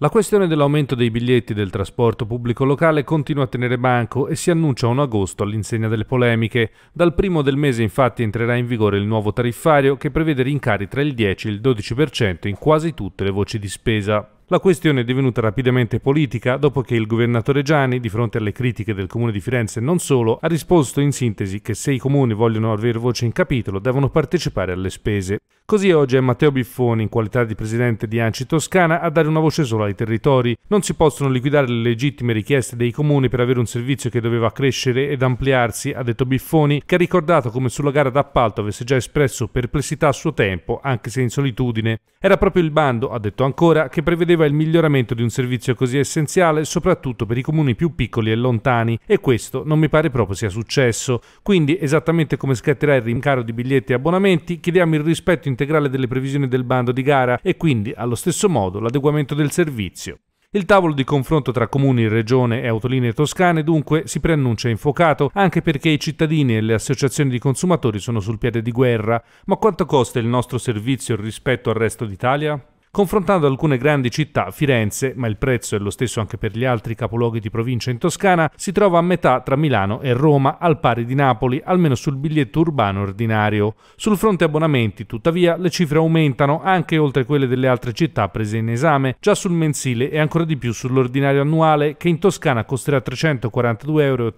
La questione dell'aumento dei biglietti del trasporto pubblico locale continua a tenere banco e si annuncia un agosto all'insegna delle polemiche. Dal primo del mese infatti entrerà in vigore il nuovo tariffario che prevede rincari tra il 10 e il 12% in quasi tutte le voci di spesa. La questione è divenuta rapidamente politica dopo che il governatore Gianni, di fronte alle critiche del comune di Firenze e non solo, ha risposto in sintesi che se i comuni vogliono avere voce in capitolo devono partecipare alle spese. Così oggi è Matteo Biffoni, in qualità di presidente di Anci Toscana, a dare una voce sola ai territori. Non si possono liquidare le legittime richieste dei comuni per avere un servizio che doveva crescere ed ampliarsi, ha detto Biffoni, che ha ricordato come sulla gara d'appalto avesse già espresso perplessità a suo tempo, anche se in solitudine. Era proprio il bando, ha detto ancora, che prevedeva prevedeva il miglioramento di un servizio così essenziale soprattutto per i comuni più piccoli e lontani e questo non mi pare proprio sia successo. Quindi, esattamente come scatterà il rincaro di biglietti e abbonamenti, chiediamo il rispetto integrale delle previsioni del bando di gara e quindi, allo stesso modo, l'adeguamento del servizio. Il tavolo di confronto tra comuni, regione e autolinee toscane dunque si preannuncia infuocato, anche perché i cittadini e le associazioni di consumatori sono sul piede di guerra. Ma quanto costa il nostro servizio rispetto al resto d'Italia? confrontando alcune grandi città, Firenze, ma il prezzo è lo stesso anche per gli altri capoluoghi di provincia in Toscana, si trova a metà tra Milano e Roma, al pari di Napoli, almeno sul biglietto urbano ordinario. Sul fronte abbonamenti, tuttavia, le cifre aumentano anche oltre quelle delle altre città prese in esame, già sul mensile e ancora di più sull'ordinario annuale, che in Toscana costerà 342,80 euro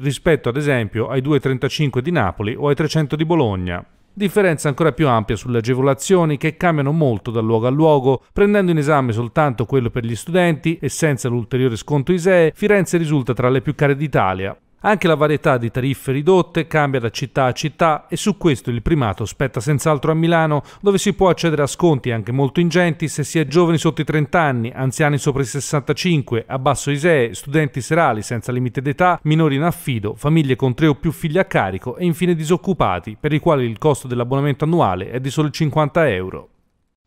rispetto ad esempio ai 2,35 di Napoli o ai 300 di Bologna differenza ancora più ampia sulle agevolazioni che cambiano molto da luogo a luogo, prendendo in esame soltanto quello per gli studenti e senza l'ulteriore sconto ISEE, Firenze risulta tra le più care d'Italia. Anche la varietà di tariffe ridotte cambia da città a città e su questo il primato spetta senz'altro a Milano, dove si può accedere a sconti anche molto ingenti se si è giovani sotto i 30 anni, anziani sopra i 65, a basso ISEE, studenti serali senza limite d'età, minori in affido, famiglie con tre o più figli a carico e infine disoccupati, per i quali il costo dell'abbonamento annuale è di solo 50 euro.